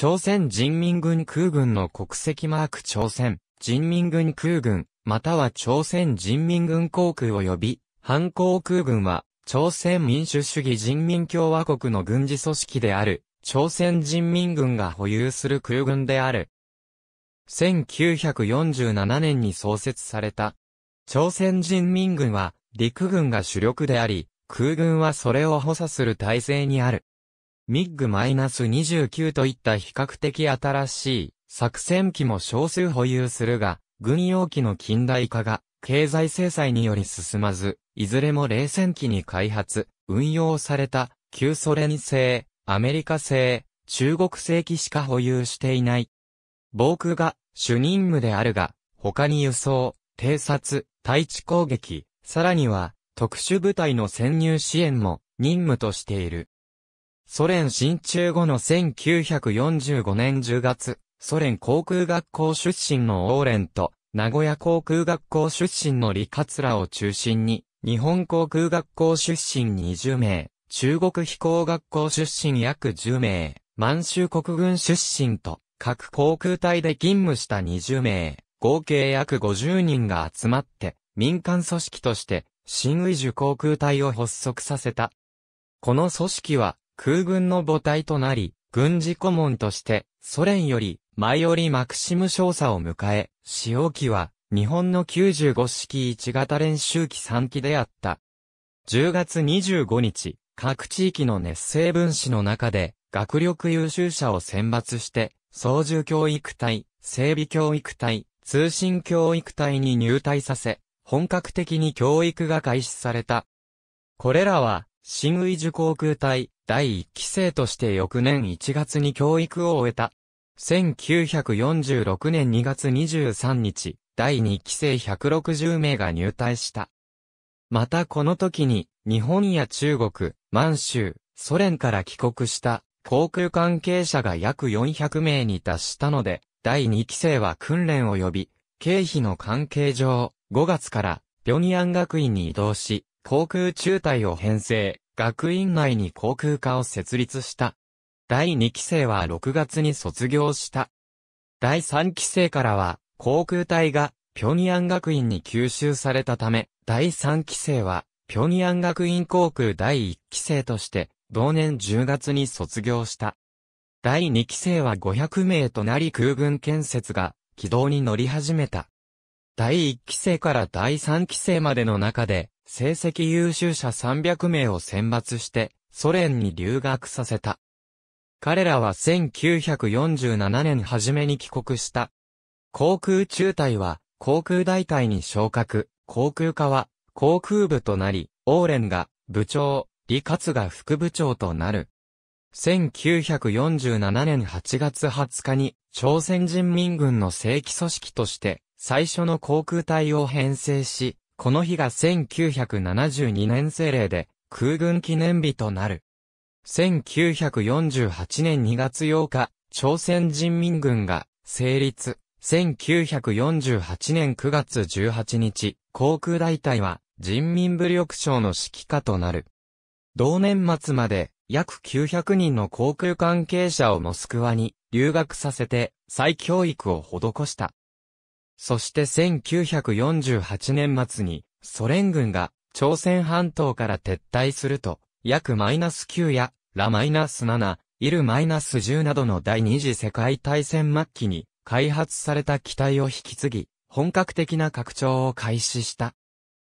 朝鮮人民軍空軍の国籍マーク朝鮮人民軍空軍、または朝鮮人民軍航空及び、反航空軍は、朝鮮民主主義人民共和国の軍事組織である、朝鮮人民軍が保有する空軍である。1947年に創設された。朝鮮人民軍は陸軍が主力であり、空軍はそれを補佐する体制にある。ミッグ2 9といった比較的新しい作戦機も少数保有するが、軍用機の近代化が経済制裁により進まず、いずれも冷戦機に開発、運用された旧ソ連製、アメリカ製、中国製機しか保有していない。防空が主任務であるが、他に輸送、偵察、対地攻撃、さらには特殊部隊の潜入支援も任務としている。ソ連進駐後の1945年10月、ソ連航空学校出身のオーレンと、名古屋航空学校出身のリカツラを中心に、日本航空学校出身20名、中国飛行学校出身約10名、満州国軍出身と、各航空隊で勤務した20名、合計約50人が集まって、民間組織として、新宇宙航空隊を発足させた。この組織は、空軍の母体となり、軍事顧問として、ソ連より、前よりマクシム少佐を迎え、使用機は、日本の95式1型練習機3機であった。10月25日、各地域の熱性分子の中で、学力優秀者を選抜して、操縦教育隊、整備教育隊、通信教育隊に入隊させ、本格的に教育が開始された。これらは、新宇受航空隊、第1期生として翌年1月に教育を終えた。1946年2月23日、第2期生160名が入隊した。またこの時に、日本や中国、満州、ソ連から帰国した航空関係者が約400名に達したので、第2期生は訓練及び、経費の関係上、5月から、平壌学院に移動し、航空中隊を編成、学院内に航空科を設立した。第2期生は6月に卒業した。第3期生からは、航空隊が、平壌学院に吸収されたため、第3期生は、平壌学院航空第1期生として、同年10月に卒業した。第2期生は500名となり空軍建設が軌道に乗り始めた。第1期生から第3期生までの中で成績優秀者300名を選抜してソ連に留学させた。彼らは1947年初めに帰国した。航空中隊は航空大隊に昇格、航空課は航空部となり、オーレンが部長、李勝が副部長となる。1947年8月20日に朝鮮人民軍の正規組織として最初の航空隊を編成し、この日が1972年政令で空軍記念日となる。1948年2月8日、朝鮮人民軍が成立。1948年9月18日、航空大隊は人民武力省の指揮下となる。同年末まで約900人の航空関係者をモスクワに留学させて再教育を施した。そして1948年末に、ソ連軍が朝鮮半島から撤退すると、約マイナス9や、ラマイナス7、イルマイナス10などの第二次世界大戦末期に開発された機体を引き継ぎ、本格的な拡張を開始した。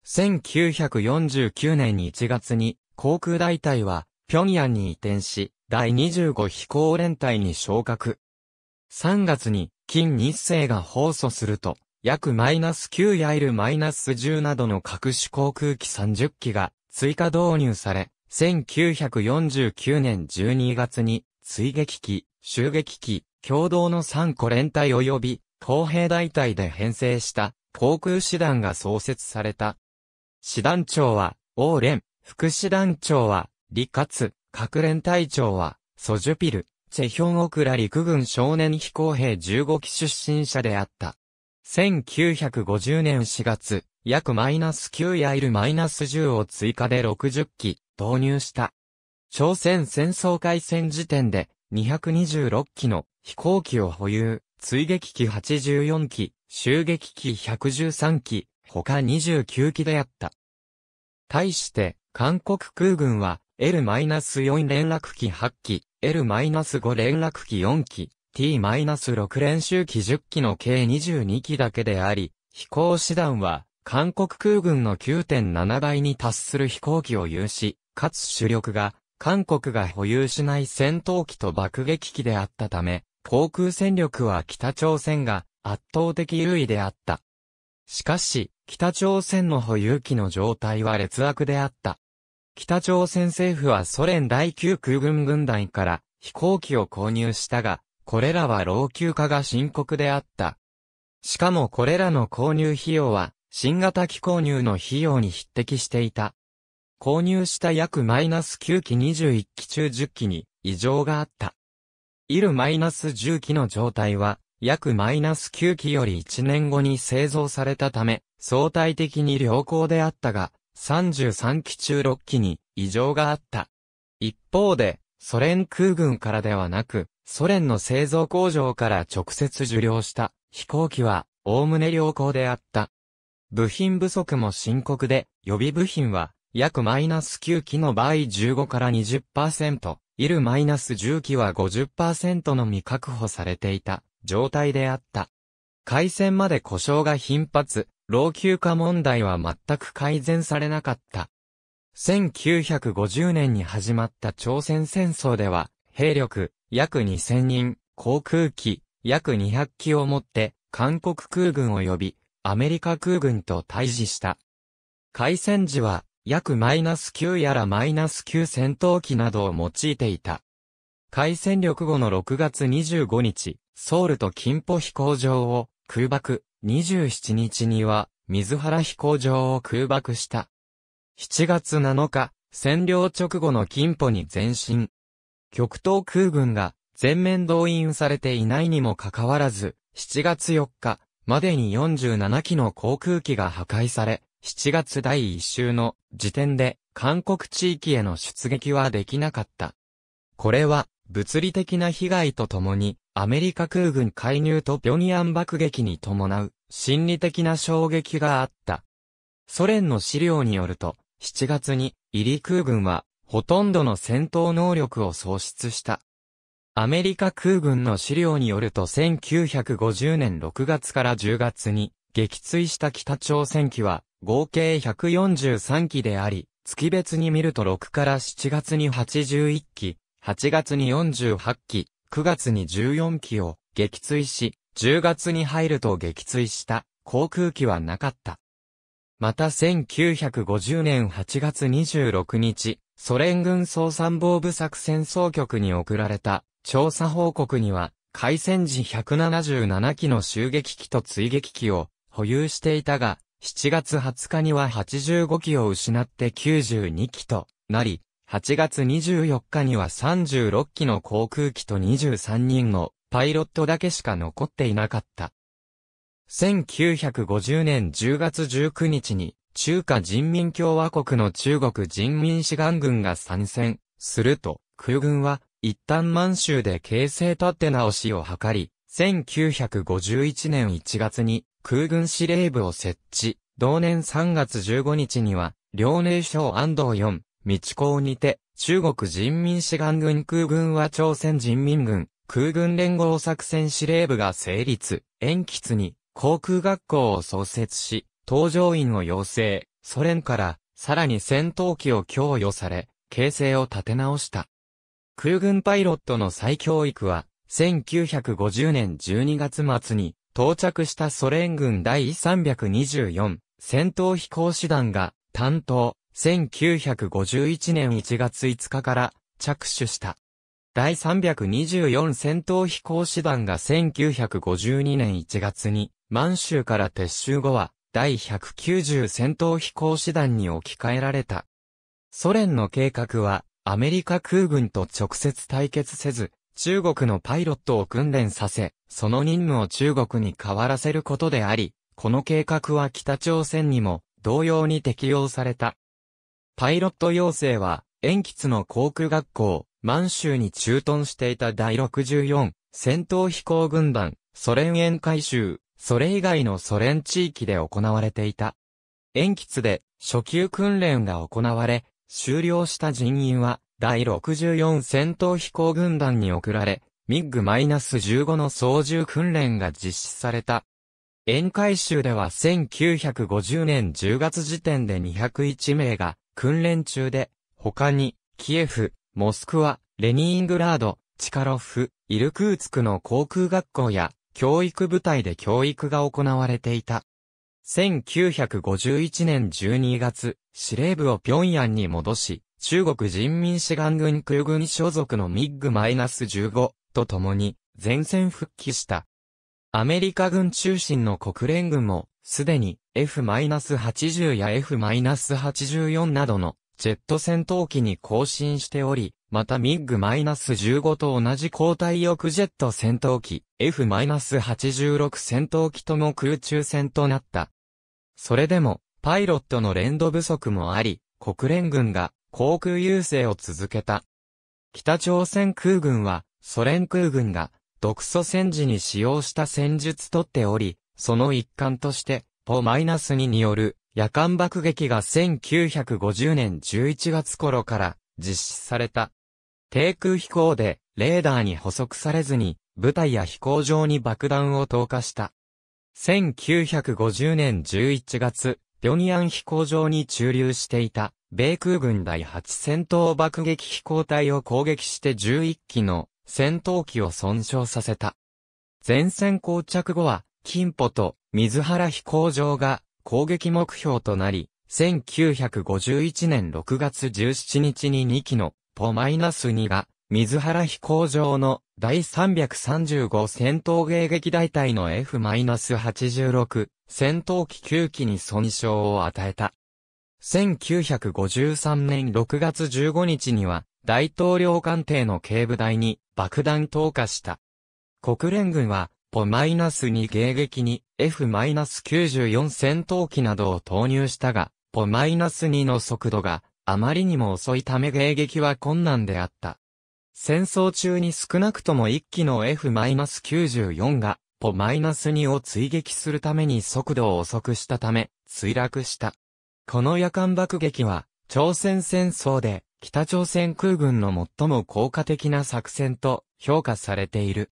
1949年1月に航空大隊は平壌に移転し、第25飛行連隊に昇格。3月に近日清が放送すると、約マイナス9やいるマイナス10などの各種航空機30機が追加導入され、1949年12月に、追撃機、襲撃機、共同の3個連隊及び、公兵大隊で編成した航空師団が創設された。師団長は、王連、副師団長は、李勝、各連隊長は、ソジュピル、チェヒョンオクラ陸軍少年飛行兵15機出身者であった。1950年4月、約マイナス9やいるマイナス10を追加で60機導入した。朝鮮戦争開戦時点で226機の飛行機を保有、追撃機84機、襲撃機113機、他29機であった。対して、韓国空軍は L-4 連絡機8機、L-5 連絡機4機、T-6 練習期10機の計22機だけであり、飛行手段は、韓国空軍の9.7倍に達する飛行機を有し、かつ主力が、韓国が保有しない戦闘機と爆撃機であったため、航空戦力は北朝鮮が圧倒的優位であった。しかし、北朝鮮の保有機の状態は劣悪であった。北朝鮮政府はソ連第9空軍軍団から飛行機を購入したが、これらは老朽化が深刻であった。しかもこれらの購入費用は、新型機購入の費用に匹敵していた。購入した約マイナス9機21機中10機に異常があった。いるマイナス10機の状態は、約マイナス9機より1年後に製造されたため、相対的に良好であったが、33機中6機に異常があった。一方で、ソ連空軍からではなく、ソ連の製造工場から直接受領した飛行機は、おおむね良好であった。部品不足も深刻で、予備部品は、約マイナス9機の場合15から20%、いるマイナス10機は50%のみ確保されていた状態であった。回線まで故障が頻発、老朽化問題は全く改善されなかった。1950年に始まった朝鮮戦争では、兵力約2000人、航空機約200機をもって、韓国空軍及びアメリカ空軍と対峙した。開戦時は約マイナス9やらマイナス9戦闘機などを用いていた。開戦力後の6月25日、ソウルと金浦飛行場を空爆、27日には、水原飛行場を空爆した。7月7日、占領直後の金庫に前進。極東空軍が全面動員されていないにもかかわらず、7月4日までに47機の航空機が破壊され、7月第1週の時点で韓国地域への出撃はできなかった。これは物理的な被害とともにアメリカ空軍介入と平壌爆撃に伴う心理的な衝撃があった。ソ連の資料によると、7月にイリ空軍はほとんどの戦闘能力を喪失した。アメリカ空軍の資料によると1950年6月から10月に撃墜した北朝鮮機は合計143機であり、月別に見ると6から7月に81機、8月に48機、9月に14機を撃墜し、10月に入ると撃墜した航空機はなかった。また1950年8月26日、ソ連軍総参謀部作戦総局に送られた調査報告には、海戦時177機の襲撃機と追撃機を保有していたが、7月20日には85機を失って92機となり、8月24日には36機の航空機と23人のパイロットだけしか残っていなかった。1950年10月19日に中華人民共和国の中国人民志願軍が参戦すると空軍は一旦満州で形勢立て直しを図り、1951年1月に空軍司令部を設置、同年3月15日には、遼寧省安藤4、道港にて、中国人民志願軍空軍は朝鮮人民軍、空軍連合作戦司令部が成立、延吉に航空学校を創設し、搭乗員を養成、ソ連からさらに戦闘機を供与され、形勢を立て直した。空軍パイロットの再教育は、1950年12月末に到着したソ連軍第324戦闘飛行士団が担当、1951年1月5日から着手した。第324戦闘飛行士団が1952年1月に満州から撤収後は第190戦闘飛行士団に置き換えられた。ソ連の計画はアメリカ空軍と直接対決せず、中国のパイロットを訓練させ、その任務を中国に変わらせることであり、この計画は北朝鮮にも同様に適用された。パイロット養成は、延吉の航空学校、満州に駐屯していた第64戦闘飛行軍団、ソ連沿海州、それ以外のソ連地域で行われていた。延吉で初級訓練が行われ、終了した人員は、第64戦闘飛行軍団に送られ、ミッグ -15 の操縦訓練が実施された。沿海州では1950年10月時点で201名が訓練中で、他に、キエフ、モスクワ、レニーングラード、チカロフ、イルクーツクの航空学校や、教育部隊で教育が行われていた。1951年12月、司令部を平壌に戻し、中国人民志願軍空軍所属のミッグ -15 と共に前線復帰した。アメリカ軍中心の国連軍もすでに F-80 や F-84 などのジェット戦闘機に更新しており、またミッグ -15 と同じ交代翼ジェット戦闘機 F-86 戦闘機とも空中戦となった。それでも、パイロットの連動不足もあり、国連軍が航空優勢を続けた。北朝鮮空軍は、ソ連空軍が、独ソ戦時に使用した戦術とっており、その一環として、ポ -2 による夜間爆撃が1950年11月頃から実施された。低空飛行でレーダーに捕捉されずに部隊や飛行場に爆弾を投下した。1950年11月、平壌飛行場に駐留していた米空軍第8戦闘爆撃飛行隊を攻撃して11機の戦闘機を損傷させた。前線膠着後は金歩と水原飛行場が攻撃目標となり、1951年6月17日に2機のポマイナス2が水原飛行場の第335戦闘迎撃大隊の F-86 戦闘機9機に損傷を与えた。1953年6月15日には大統領官邸の警部台に爆弾投下した。国連軍は歩 -2 迎撃に F-94 戦闘機などを投入したが、歩 -2 の速度があまりにも遅いため迎撃は困難であった。戦争中に少なくとも1機の F-94 がポマイナス -2 を追撃するために速度を遅くしたため、墜落した。この夜間爆撃は、朝鮮戦争で北朝鮮空軍の最も効果的な作戦と評価されている。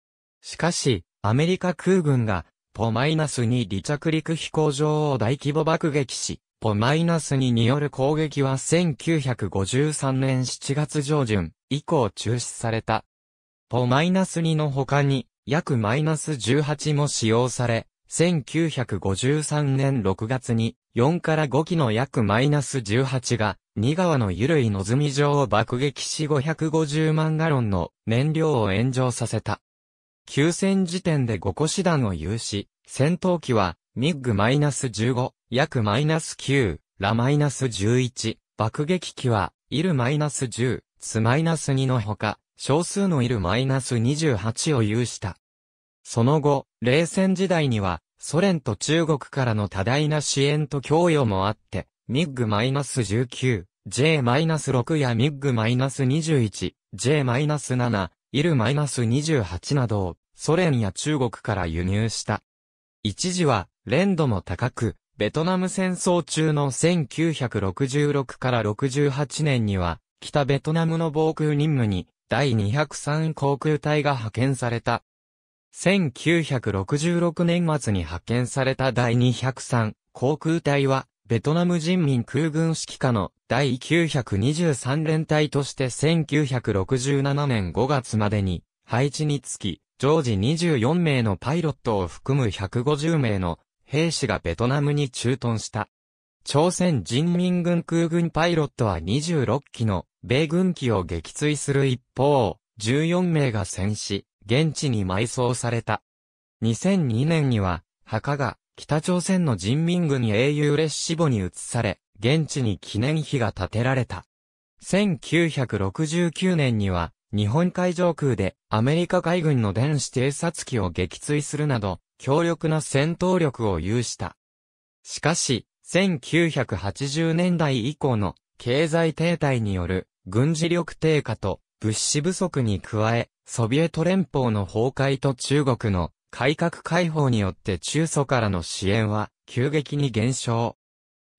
しかし、アメリカ空軍が、ポマイナス2離着陸飛行場を大規模爆撃し、ポマイナス2による攻撃は1953年7月上旬以降中止された。ポマイナス2の他に、約マイナス18も使用され、1953年6月に4から5機の約マイナス18が、2川の油類の積み場を爆撃し550万ガロンの燃料を炎上させた。休戦時点で5個師団を有し、戦闘機は、ミッグマイナス15、ヤクマイナス9、ラマイナス11、爆撃機は、イルマイナス10、ツマイナス2のほか、少数のイルマイナス28を有した。その後、冷戦時代には、ソ連と中国からの多大な支援と供与もあって、ミッグマイナス19、J マイナス6やミッグマイナス21、J マイナス7、イル -28 などをソ連や中国から輸入した。一時は、連度も高く、ベトナム戦争中の1966から68年には、北ベトナムの防空任務に、第203航空隊が派遣された。1966年末に派遣された第203航空隊は、ベトナム人民空軍指揮下の第923連隊として1967年5月までに配置につき、常時24名のパイロットを含む150名の兵士がベトナムに駐屯した。朝鮮人民軍空軍パイロットは26機の米軍機を撃墜する一方、14名が戦死、現地に埋葬された。2002年には、墓が北朝鮮の人民軍英雄列志墓に移され、現地に記念碑が建てられた。1969年には、日本海上空でアメリカ海軍の電子偵察機を撃墜するなど、強力な戦闘力を有した。しかし、1980年代以降の経済停滞による軍事力低下と物資不足に加え、ソビエト連邦の崩壊と中国の改革開放によって中祖からの支援は急激に減少。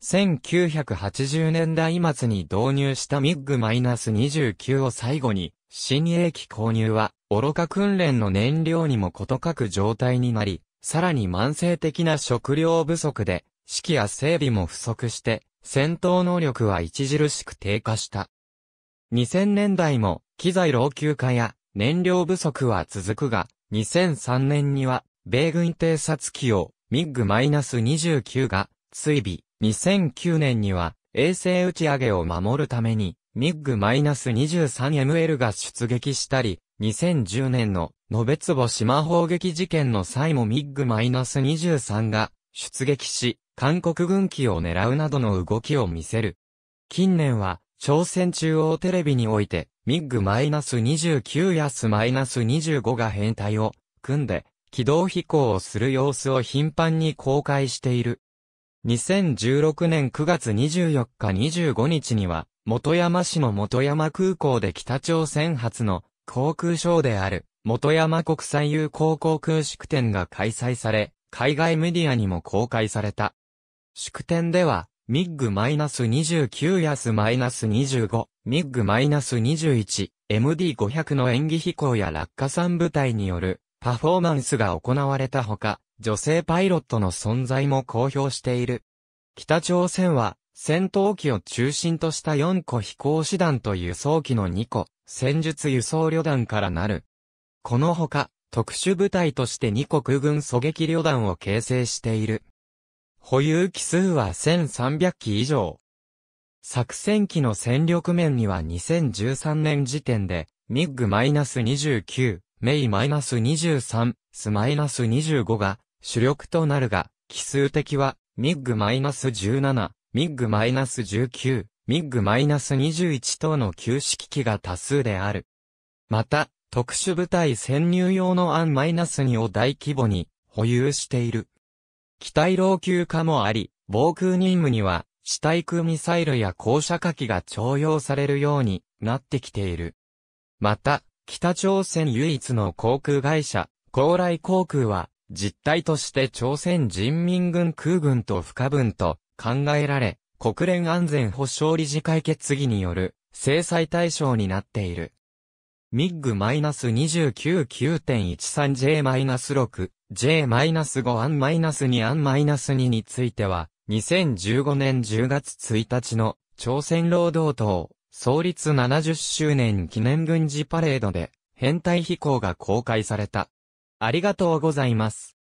1980年代末に導入したミッグ -29 を最後に、新鋭機購入は、愚か訓練の燃料にも事欠く状態になり、さらに慢性的な食料不足で、士気や整備も不足して、戦闘能力は著しく低下した。2000年代も、機材老朽化や燃料不足は続くが、2003年には、米軍偵察機をミッグ -29 が追尾。2009年には、衛星打ち上げを守るために、ミッグ -23ML が出撃したり、2010年の延坪島砲撃事件の際もミッグ -23 が出撃し、韓国軍機を狙うなどの動きを見せる。近年は、朝鮮中央テレビにおいて、ミッグ -29 やス -25 が編隊を組んで軌道飛行をする様子を頻繁に公開している。2016年9月24日25日には、元山市の元山空港で北朝鮮発の航空ショーである元山国際友好航空宿典が開催され、海外メディアにも公開された。式典では、ミッグ -29 ナス -25、ミッグ -21、MD500 の演技飛行や落下産部隊によるパフォーマンスが行われたほか、女性パイロットの存在も公表している。北朝鮮は戦闘機を中心とした4個飛行士団と輸送機の2個、戦術輸送旅団からなる。このほか、特殊部隊として2国軍狙撃旅団を形成している。保有機数は1300機以上。作戦機の戦力面には2013年時点で、ミッグ -29、メイ -23、ス -25 が主力となるが、奇数的は、ミッグ -17、ミッグ -19、ミッグ -21 等の旧式機が多数である。また、特殊部隊潜入用のアン -2 を大規模に保有している。機体老朽化もあり、防空任務には、地対空ミサイルや降射火器が徴用されるようになってきている。また、北朝鮮唯一の航空会社、高麗航空は、実態として朝鮮人民軍空軍と不可分と考えられ、国連安全保障理事会決議による制裁対象になっている。MIG-29 9.13J-6 J-5 案 -2 案 -2 については、2015年10月1日の朝鮮労働党創立70周年記念軍事パレードで、変態飛行が公開された。ありがとうございます。